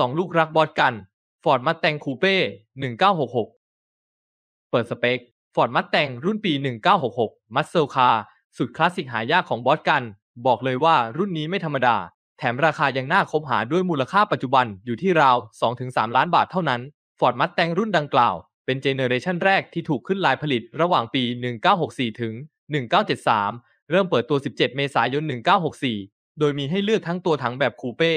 สองลูก รักบอสกันฟอร์ดมัดแตงคูเป้ 1966 เปิดสเปคฟอร์ดมัดแตงรุ่นปี 1966มัสเซลคาสุดคลาสสิกหายากของ บอสกัน บอกเลยว่ารุ่นนี้ไม่ธรรมดา แถมราคา ยังน่าคบหาด้วยมูลค่าปัจจุบันอยู่ที่ ราว 2-3 ล้านบาทเท่านั้นฟอร์ดมัดแตงรุ่นดังกล่าวเป็นเจเนอเรชันแรกที่ถูกขึ้นลายผลิตระหว่างปี1964ถึง1973 เริ่มเปิดตัว 17 เมษายน 1964 โดยมีให้เลือกทั้งตัวถังแบบคูเป้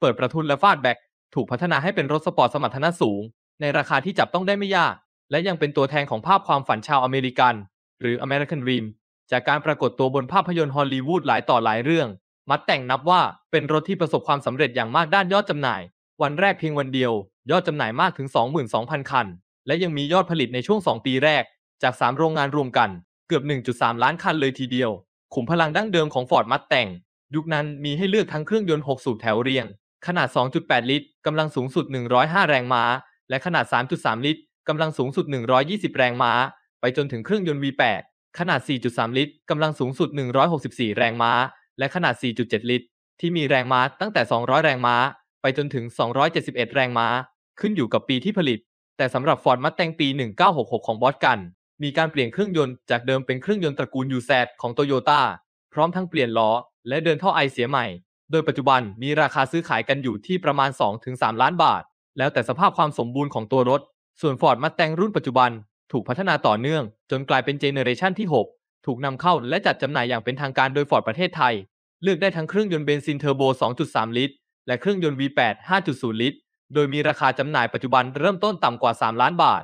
เปิดประทุนและฟาดแบ็กถูกพัฒนาให้เป็นรถสปอร์ตสมรรถนะสูง ในราคาที่จับต้องได้ไม่ยาก และยังเป็นตัวแทนของภาพความฝันชาวอเมริกัน หรือ American Dream จากการปรากฏตัวบนภาพยนตร์ฮอลลีวูดหลายต่อหลายเรื่อง มัดแต่งนับว่าเป็นรถที่ประสบความสำเร็จอย่างมากด้านยอดจำหน่าย วันแรกเพียงวันเดียว ยอดจำหน่ายมากถึง 22,000 คัน และยังมียอดผลิตในช่วง2ปีแรก จาก 3 โรงงานรวมกัน เกือบ 1.3 ล้านคันเลยทีเดียว ขุมพลังดั้งเดิมของฟอร์ดมัดแต่งยุคนั้นมีให้เลือกทั้งเครื่องยนต์6สูบแถวเรียงขนาด 2.8 ลิตร กำลังสูงสุด 105 แรงม้า และขนาด 3.3 ลิตร กำลังสูงสุด 120 แรงม้า ไปจนถึงเครื่องยนต์ V8 ขนาด 4.3 ลิตร กำลังสูงสุด 164 แรงม้า และขนาด 4.7 ลิตร ที่มีแรงม้าตั้งแต่ 200 แรงม้า ไปจนถึง 271 แรงม้า ขึ้นอยู่กับปีที่ผลิต แต่สำหรับ Ford Mustang ปี 1966 ของบอสกัน มีการเปลี่ยนเครื่องยนต์จากเดิมเป็นเครื่องยนต์ตระกูล UZ ของ Toyota พร้อมทั้งเปลี่ยนล้อ และเดินท่อไอเสียใหม่โดยปัจจุบันมีราคาซื้อขายกันอยู่ที่ประมาณ 2-3 ล้านบาท แล้วแต่สภาพความสมบูรณ์ของตัวรถ ส่วน Ford ดมาแต่งรุ่นปัจจุบัน ถูกพัฒนาต่อเนื่อง จนกลายเป็นเจเนอเรชันที่ 6 ถูกนำเข้าและจัดจำหน่ายอย่างเป็นทางการโดย Ford ประเทศไทย เลือกได้ทั้งเครื่องยนต์เบนซินเทอร์โบ 2.3 ลิตร และเครื่องยนต์ V8 5.0 ลิตร โดยมีราคาจำหน่ายปัจจุบันเริ่มต้นต่ำกว่า 3 ล้านบาท